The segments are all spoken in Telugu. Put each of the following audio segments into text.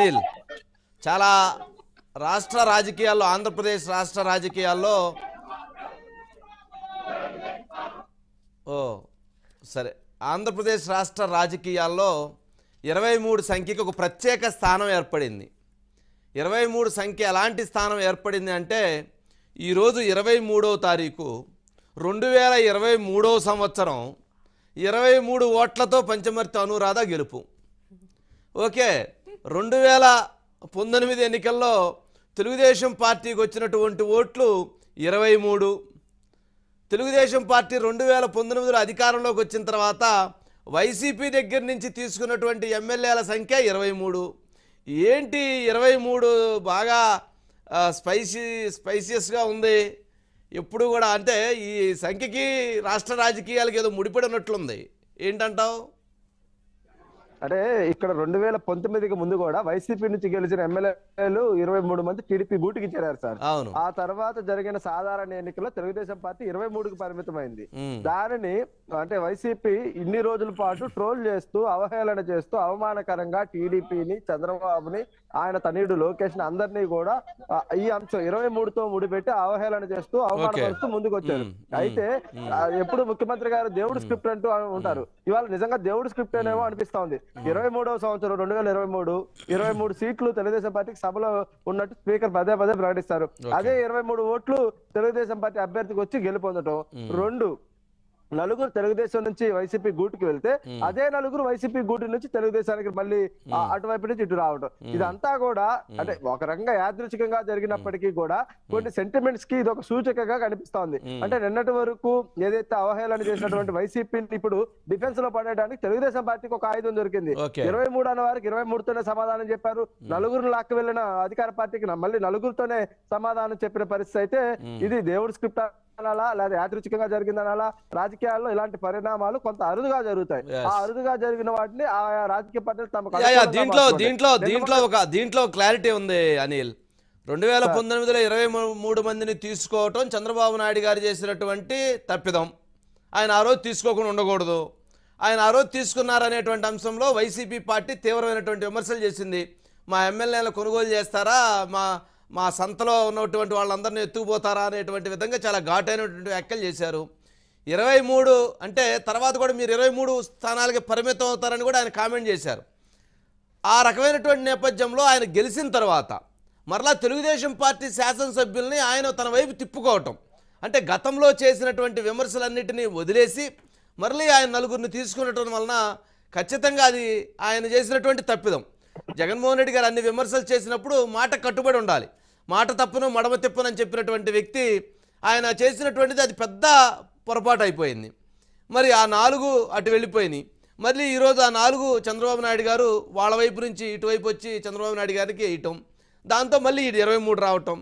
అనిల్ చాలా రాష్ట్ర రాజకీయాల్లో ఆంధ్రప్రదేశ్ రాష్ట్ర రాజకీయాల్లో ఓ సరే ఆంధ్రప్రదేశ్ రాష్ట్ర రాజకీయాల్లో ఇరవై మూడు సంఖ్యకు ఒక ప్రత్యేక స్థానం ఏర్పడింది ఇరవై మూడు సంఖ్య ఎలాంటి స్థానం ఏర్పడింది అంటే ఈరోజు ఇరవై మూడవ తారీఖు రెండు వేల ఇరవై మూడవ సంవత్సరం ఇరవై మూడు ఓట్లతో పంచమర్తి అనురాధ గెలుపు ఓకే రెండు వేల పంతొమ్మిది ఎన్నికల్లో తెలుగుదేశం పార్టీకి వచ్చినటువంటి ఓట్లు ఇరవై మూడు తెలుగుదేశం పార్టీ రెండు వేల పంతొమ్మిదిలో అధికారంలోకి వచ్చిన తర్వాత వైసీపీ దగ్గర నుంచి తీసుకున్నటువంటి ఎమ్మెల్యేల సంఖ్య ఇరవై మూడు ఏంటి ఇరవై మూడు బాగా స్పైసీ స్పైసియస్గా ఉంది ఎప్పుడు కూడా అంటే ఈ సంఖ్యకి రాష్ట్ర రాజకీయాలకి ఏదో ముడిపడినట్లుంది ఏంటంటావు అంటే ఇక్కడ రెండు వేల పంతొమ్మిదికి ముందు కూడా వైసీపీ నుంచి గెలిచిన ఎమ్మెల్యేలు ఇరవై మూడు మంది టీడీపీ బూటికి చేరారు సార్ ఆ తర్వాత జరిగిన సాధారణ ఎన్నికల్లో తెలుగుదేశం పార్టీ ఇరవై మూడుకి పరిమితమైంది దానిని అంటే వైసీపీ ఇన్ని రోజుల పాటు ట్రోల్ చేస్తూ అవహేళన చేస్తూ అవమానకరంగా టీడీపీని చంద్రబాబుని ఆయన తనయుడు లోకేష్ అందరినీ కూడా ఈ అంశం ఇరవై మూడుతో ముడిపెట్టి అవహేళన చేస్తూ అవమానపరుస్తూ ముందుకు వచ్చారు అయితే ఎప్పుడు ముఖ్యమంత్రి గారు దేవుడు స్క్రిప్ట్ అంటూ ఉంటారు ఇవాళ నిజంగా దేవుడు స్క్రిప్ట్ అనేమో అనిపిస్తా ఉంది ఇరవై మూడవ సంవత్సరం రెండు వేల ఇరవై మూడు ఇరవై మూడు సీట్లు తెలుగుదేశం పార్టీకి సభలో ఉన్నట్టు స్పీకర్ పదే పదే ప్రకటిస్తారు అదే ఇరవై మూడు ఓట్లు తెలుగుదేశం పార్టీ అభ్యర్థికి వచ్చి గెలుపొందటం రెండు నలుగురు తెలుగుదేశం నుంచి వైసీపీ గూటుకి వెళ్తే అదే నలుగురు వైసీపీ గూటు నుంచి తెలుగుదేశానికి మళ్ళీ అటువైపు నుంచి ఇటు రావడం ఇదంతా కూడా అంటే ఒక రకంగా యాదృచ్ఛికంగా జరిగినప్పటికీ కూడా కొన్ని సెంటిమెంట్స్ కి ఇది ఒక సూచకగా కనిపిస్తోంది అంటే నిన్నటి వరకు ఏదైతే అవహేళన చేసినటువంటి వైసీపీ ఇప్పుడు డిఫెన్స్ లో పడేయడానికి తెలుగుదేశం పార్టీకి ఒక ఆయుధం దొరికింది ఇరవై మూడు అన్న వారికి ఇరవై మూడుతోనే సమాధానం చెప్పారు నలుగురు లాక్కి వెళ్ళిన అధికార పార్టీకి మళ్ళీ నలుగురితోనే సమాధానం చెప్పిన పరిస్థితి అయితే ఇది దేవుడు స్క్రిప్ట్ అనాలా లేదా యాదృచ్ఛికంగా జరిగిందనాలా రాజకీయాల్లో ఇలాంటి పరిణామాలు కొంత అరుదుగా జరుగుతాయి ఆ అరుదుగా జరిగిన వాటిని ఆయా రాజకీయ పార్టీలు తమ దీంట్లో దీంట్లో దీంట్లో ఒక దీంట్లో క్లారిటీ ఉంది అనిల్ రెండు వేల పంతొమ్మిదిలో ఇరవై మూడు మందిని తీసుకోవటం చంద్రబాబు నాయుడు గారు చేసినటువంటి తప్పిదం ఆయన ఆ రోజు తీసుకోకుండా ఉండకూడదు ఆయన ఆ రోజు తీసుకున్నారనేటువంటి అంశంలో వైసీపీ పార్టీ తీవ్రమైనటువంటి విమర్శలు చేసింది మా ఎమ్మెల్యేలు కొనుగోలు చేస్తారా మా మా సంతలో ఉన్నటువంటి వాళ్ళందరినీ ఎత్తుకుపోతారా అనేటువంటి విధంగా చాలా ఘాటైనటువంటి వ్యాఖ్యలు చేశారు ఇరవై మూడు అంటే తర్వాత కూడా మీరు ఇరవై మూడు స్థానాలకి పరిమితం అవుతారని కూడా ఆయన కామెంట్ చేశారు ఆ రకమైనటువంటి నేపథ్యంలో ఆయన గెలిచిన తర్వాత మరలా తెలుగుదేశం పార్టీ శాసనసభ్యుల్ని ఆయన తన వైపు తిప్పుకోవటం అంటే గతంలో చేసినటువంటి విమర్శలన్నిటినీ వదిలేసి మరలీ ఆయన నలుగురిని తీసుకునేటం వలన ఖచ్చితంగా అది ఆయన చేసినటువంటి తప్పిదం జగన్మోహన్ రెడ్డి గారు అన్ని విమర్శలు చేసినప్పుడు మాట కట్టుబడి ఉండాలి మాట తప్పును మడమ అని చెప్పినటువంటి వ్యక్తి ఆయన చేసినటువంటిది అది పెద్ద పొరపాటు అయిపోయింది మరి ఆ నాలుగు అటు వెళ్ళిపోయినాయి మళ్ళీ ఈరోజు ఆ నాలుగు చంద్రబాబు నాయుడు గారు వాళ్ళ వైపు నుంచి ఇటువైపు వచ్చి చంద్రబాబు నాయుడు గారికి వేయటం దాంతో మళ్ళీ ఇది ఇరవై మూడు రావటం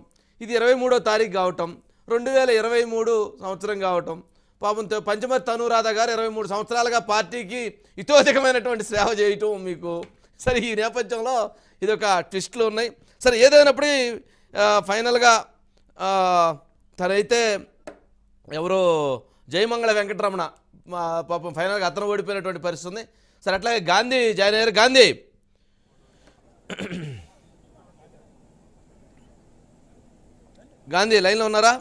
ఇది ఇరవై మూడో తారీఖు కావటం రెండు వేల ఇరవై మూడు సంవత్సరం కావటం పాపం పంచమతి తనురాధ గారు ఇరవై మూడు సంవత్సరాలుగా పార్టీకి ఇతోధికమైనటువంటి సేవ చేయటం మీకు సరే ఈ నేపథ్యంలో ఇదొక ట్విస్ట్లు ఉన్నాయి సరే ఏదైనప్పుడు ఫైనల్గా తనైతే ఎవరు జయమంగళ వెంకటరమణ పాపం ఫైనల్గా అతను ఓడిపోయినటువంటి పరిస్థితి ఉంది సరే అట్లాగే గాంధీ జాయిన్ అయ్యారు గాంధీ గాంధీ లైన్లో ఉన్నారా